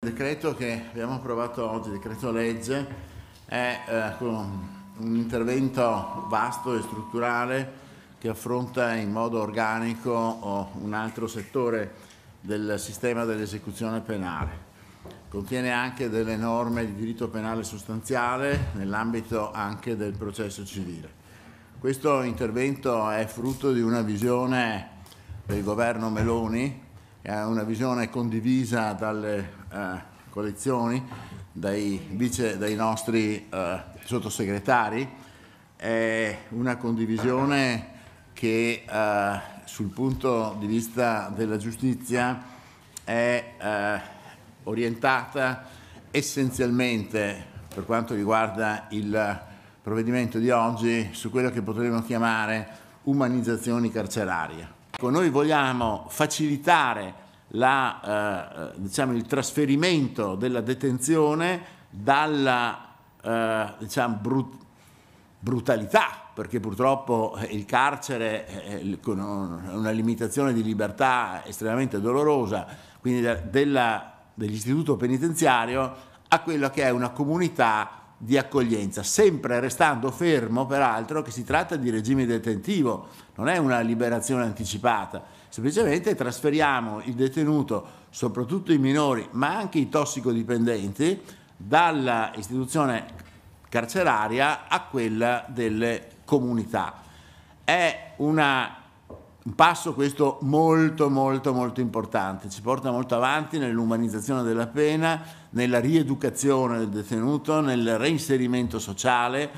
Il decreto che abbiamo approvato oggi, il decreto legge, è eh, un intervento vasto e strutturale che affronta in modo organico oh, un altro settore del sistema dell'esecuzione penale. Contiene anche delle norme di diritto penale sostanziale nell'ambito anche del processo civile. Questo intervento è frutto di una visione del governo Meloni, è una visione condivisa dalle eh, coalizioni, dai, vice, dai nostri eh, sottosegretari, è una condivisione che eh, sul punto di vista della giustizia è eh, orientata essenzialmente per quanto riguarda il provvedimento di oggi su quello che potremmo chiamare umanizzazioni carcerarie Ecco, noi vogliamo facilitare la, eh, eh, diciamo, il trasferimento della detenzione dalla eh, diciamo, brut brutalità, perché purtroppo eh, il carcere è eh, una limitazione di libertà estremamente dolorosa, quindi dell'istituto penitenziario a quella che è una comunità di accoglienza, sempre restando fermo peraltro che si tratta di regime detentivo, non è una liberazione anticipata, semplicemente trasferiamo il detenuto, soprattutto i minori, ma anche i tossicodipendenti, dall'istituzione carceraria a quella delle comunità. È una un passo questo molto molto molto importante, ci porta molto avanti nell'umanizzazione della pena, nella rieducazione del detenuto, nel reinserimento sociale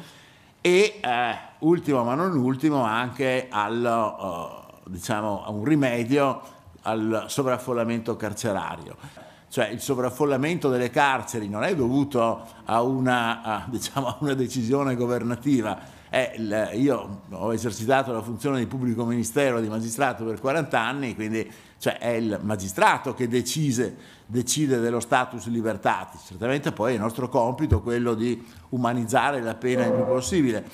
e eh, ultimo ma non ultimo anche al, eh, diciamo, a un rimedio al sovraffollamento carcerario cioè il sovraffollamento delle carceri non è dovuto a una, a, diciamo, a una decisione governativa. Il, io ho esercitato la funzione di pubblico ministero, di magistrato per 40 anni, quindi cioè, è il magistrato che decise, decide dello status libertatis. Certamente poi è il nostro compito quello di umanizzare la pena il più possibile.